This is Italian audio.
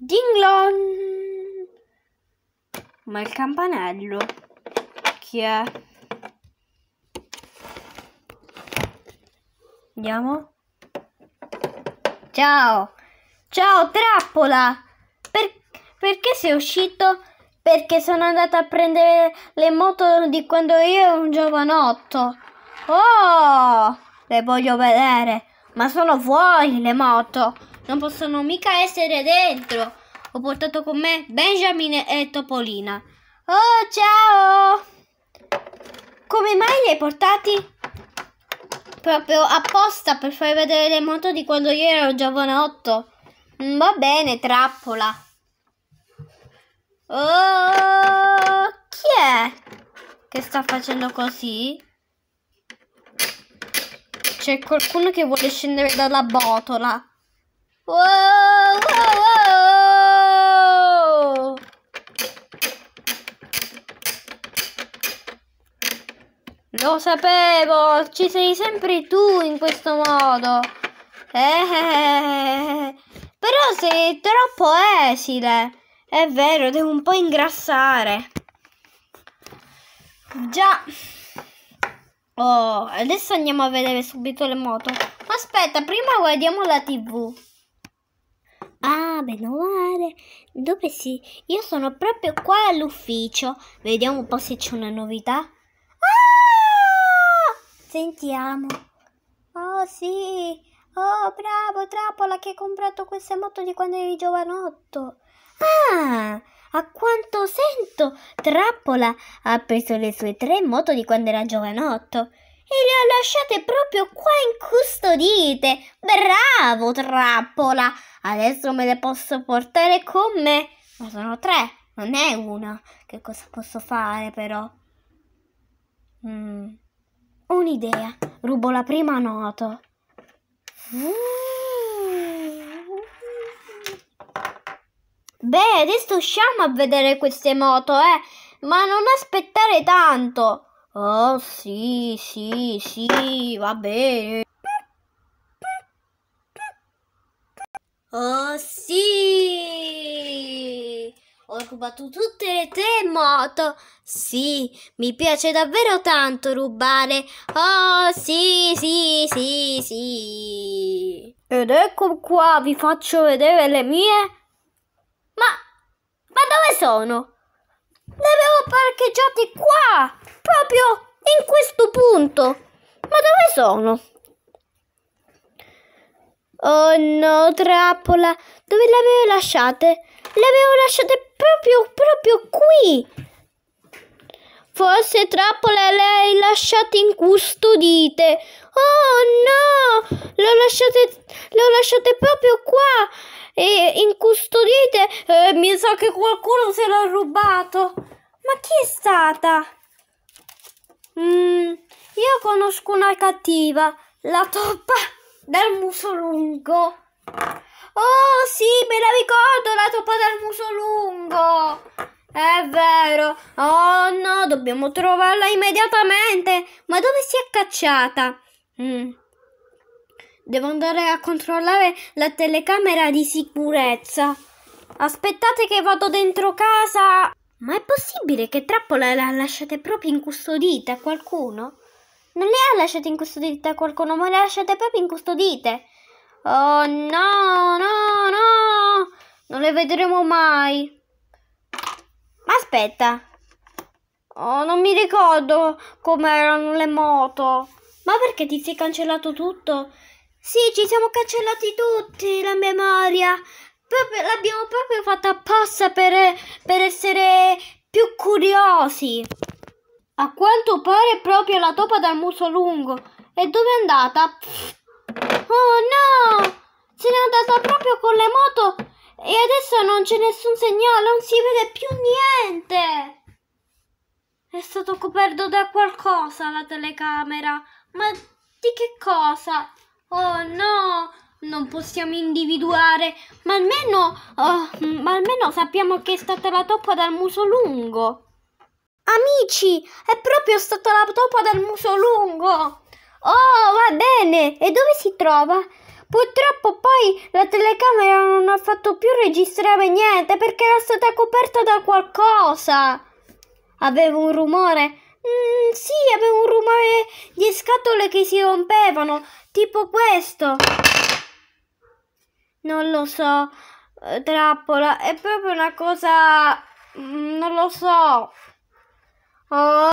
Dinglon! Ma il campanello chi è? Andiamo. Ciao! Ciao trappola! Per perché sei uscito? Perché sono andata a prendere le moto di quando io ero un giovanotto. Oh! Le voglio vedere, ma sono fuori le moto. Non possono mica essere dentro. Ho portato con me Benjamin e Topolina. Oh, ciao! Come mai li hai portati? Proprio apposta per far vedere le moto di quando io ero giovanotto. Mm, va bene, trappola. Oh, chi è che sta facendo così? C'è qualcuno che vuole scendere dalla botola. Wow, wow, wow. Lo sapevo, ci sei sempre tu in questo modo. Eh, però sei troppo esile. È vero, devo un po' ingrassare. Già. Oh, adesso andiamo a vedere subito le moto. Aspetta, prima guardiamo la tv bene male. Dove si? Io sono proprio qua all'ufficio. Vediamo un po' se c'è una novità. Ah! Sentiamo. Oh sì. Oh, bravo Trappola che hai comprato queste moto di quando eri giovanotto. Ah! A quanto sento, Trappola ha preso le sue tre moto di quando era giovanotto e le ho lasciate proprio qua incustodite. Bravo, trappola! Adesso me le posso portare con me. Ma sono tre, non è una. Che cosa posso fare però? Mm. Un'idea. Rubo la prima nota. Beh, adesso usciamo a vedere queste moto, eh. Ma non aspettare tanto. Oh sì, sì, sì, va bene. Oh sì! Ho rubato tutte le tre in moto! Sì, mi piace davvero tanto rubare! Oh sì, sì, sì, sì! Ed ecco qua, vi faccio vedere le mie... Ma... ma dove sono? Le avevo parcheggiate qua! proprio in questo punto. Ma dove sono? Oh no, trappola, dove le avevo lasciate? Le avevo lasciate proprio, proprio qui. Forse trappola le hai lasciate incustodite. Oh no, le ho lasciate, le ho lasciate proprio qua e incustodite. Eh, mi sa che qualcuno se l'ha rubato. Ma chi è stata? Mm, io conosco una cattiva, la toppa dal muso lungo. Oh sì, me la ricordo la toppa dal muso lungo. È vero. Oh no, dobbiamo trovarla immediatamente. Ma dove si è cacciata? Mm. Devo andare a controllare la telecamera di sicurezza. Aspettate che vado dentro casa ma è possibile che Trappola le ha lasciate proprio incustodite a qualcuno? Non le ha lasciate incustodite a qualcuno, ma le ha lasciate proprio incustodite. Oh no, no, no! Non le vedremo mai. Ma aspetta. Oh, non mi ricordo com'erano le moto. Ma perché ti sei cancellato tutto? Sì, ci siamo cancellati tutti la memoria l'abbiamo proprio fatta apposta per, per essere più curiosi. A quanto pare è proprio la topa dal muso lungo. E dove è andata? Oh no! Se n'è andata proprio con le moto e adesso non c'è nessun segnale, non si vede più niente. È stato coperto da qualcosa la telecamera. Ma di che cosa? Oh no! non possiamo individuare, ma almeno, uh, ma almeno sappiamo che è stata la toppa dal muso lungo. Amici, è proprio stata la toppa dal muso lungo. Oh, va bene, e dove si trova? Purtroppo poi la telecamera non ha fatto più registrare niente perché era stata coperta da qualcosa. Aveva un rumore Mm, sì, aveva un rumore di scatole che si rompevano, tipo questo non lo so, eh, trappola, è proprio una cosa, mm, non lo so. Oh.